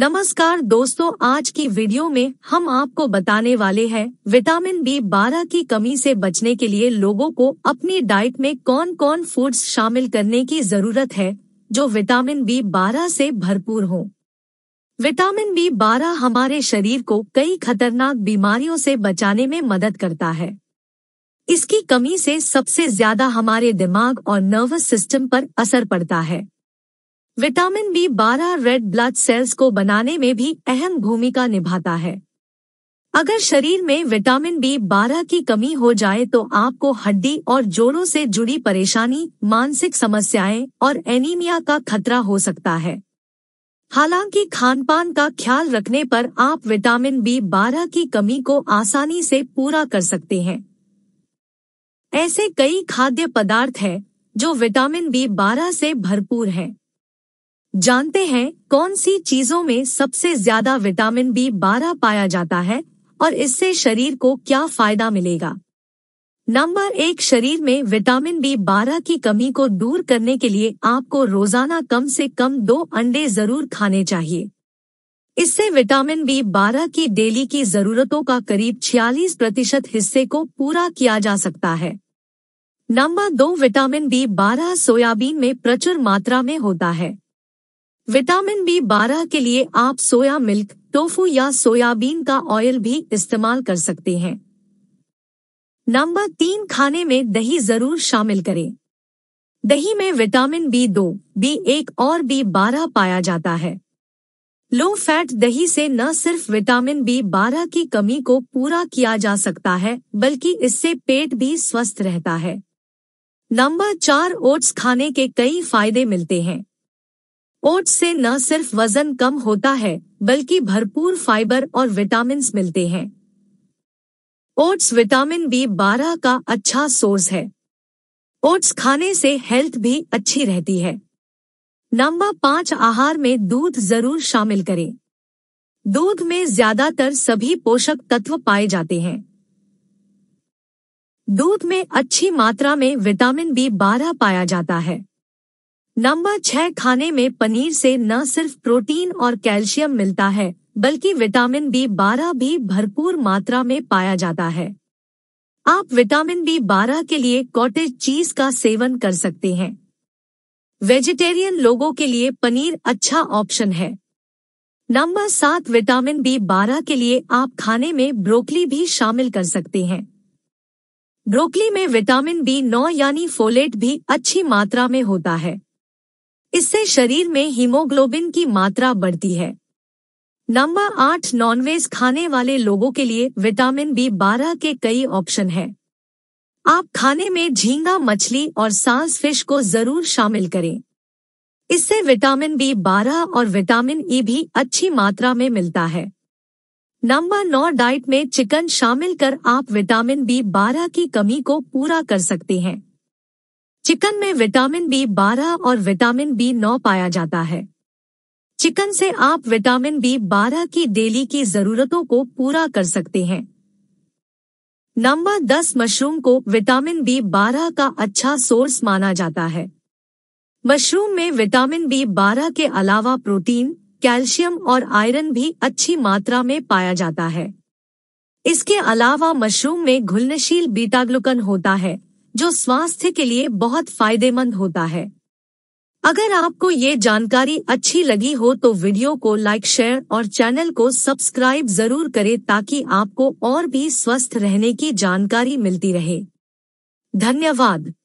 नमस्कार दोस्तों आज की वीडियो में हम आपको बताने वाले हैं विटामिन बी बारह की कमी से बचने के लिए लोगों को अपनी डाइट में कौन कौन फूड्स शामिल करने की जरूरत है जो विटामिन बी बारह से भरपूर हो विटामिन बी बारह हमारे शरीर को कई खतरनाक बीमारियों से बचाने में मदद करता है इसकी कमी से सबसे ज्यादा हमारे दिमाग और नर्वस सिस्टम पर असर पड़ता है विटामिन बी बारह रेड ब्लड सेल्स को बनाने में भी अहम भूमिका निभाता है अगर शरीर में विटामिन बी बारह की कमी हो जाए तो आपको हड्डी और जोड़ों से जुड़ी परेशानी मानसिक समस्याएं और एनीमिया का खतरा हो सकता है हालांकि खानपान का ख्याल रखने पर आप विटामिन बी बारह की कमी को आसानी से पूरा कर सकते हैं ऐसे कई खाद्य पदार्थ हैं जो विटामिन बी बारह से भरपूर हैं जानते हैं कौन सी चीजों में सबसे ज्यादा विटामिन बी बारह पाया जाता है और इससे शरीर को क्या फायदा मिलेगा नंबर एक शरीर में विटामिन बी बारह की कमी को दूर करने के लिए आपको रोजाना कम से कम दो अंडे जरूर खाने चाहिए इससे विटामिन बी बारह की डेली की जरूरतों का करीब 46 प्रतिशत हिस्से को पूरा किया जा सकता है नंबर दो विटामिन बी बारह सोयाबीन में प्रचुर मात्रा में होता है विटामिन बी बारह के लिए आप सोया मिल्क टोफू या सोयाबीन का ऑयल भी इस्तेमाल कर सकते हैं नंबर तीन खाने में दही जरूर शामिल करें दही में विटामिन बी दो बी एक और बी बारह पाया जाता है लो फैट दही से न सिर्फ विटामिन बी बारह की कमी को पूरा किया जा सकता है बल्कि इससे पेट भी स्वस्थ रहता है नंबर चार ओट्स खाने के कई फायदे मिलते हैं ओट्स से न सिर्फ वजन कम होता है बल्कि भरपूर फाइबर और विटामिन मिलते हैं ओट्स विटामिन बी बारह का अच्छा सोर्स है ओट्स खाने से हेल्थ भी अच्छी रहती है नंबर पांच आहार में दूध जरूर शामिल करें दूध में ज्यादातर सभी पोषक तत्व पाए जाते हैं दूध में अच्छी मात्रा में विटामिन बी बारह पाया जाता है नंबर छह खाने में पनीर से न सिर्फ प्रोटीन और कैल्शियम मिलता है बल्कि विटामिन बी बारह भी भरपूर मात्रा में पाया जाता है आप विटामिन बी बारह के लिए कॉटेज चीज का सेवन कर सकते हैं वेजिटेरियन लोगों के लिए पनीर अच्छा ऑप्शन है नंबर सात विटामिन बी बारह के लिए आप खाने में ब्रोकली भी शामिल कर सकते हैं ब्रोकली में विटामिन बी नौ यानी फोलेट भी अच्छी मात्रा में होता है इससे शरीर में हीमोग्लोबिन की मात्रा बढ़ती है नंबर आठ नॉनवेज खाने वाले लोगों के लिए विटामिन बी बारह के कई ऑप्शन है आप खाने में झींगा मछली और सांस फिश को जरूर शामिल करें इससे विटामिन बी बारह और विटामिन ई e भी अच्छी मात्रा में मिलता है नंबर नौ डाइट में चिकन शामिल कर आप विटामिन बी बारह की कमी को पूरा कर सकते हैं चिकन में विटामिन बी बारह और विटामिन बी नौ पाया जाता है चिकन से आप विटामिन बी बारह की डेली की जरूरतों को पूरा कर सकते हैं नंबर दस मशरूम को विटामिन बी बारह का अच्छा सोर्स माना जाता है मशरूम में विटामिन बी बारह के अलावा प्रोटीन कैल्शियम और आयरन भी अच्छी मात्रा में पाया जाता है इसके अलावा मशरूम में घुलनशील बीटाग्लुकन होता है जो स्वास्थ्य के लिए बहुत फायदेमंद होता है अगर आपको ये जानकारी अच्छी लगी हो तो वीडियो को लाइक शेयर और चैनल को सब्सक्राइब जरूर करें ताकि आपको और भी स्वस्थ रहने की जानकारी मिलती रहे धन्यवाद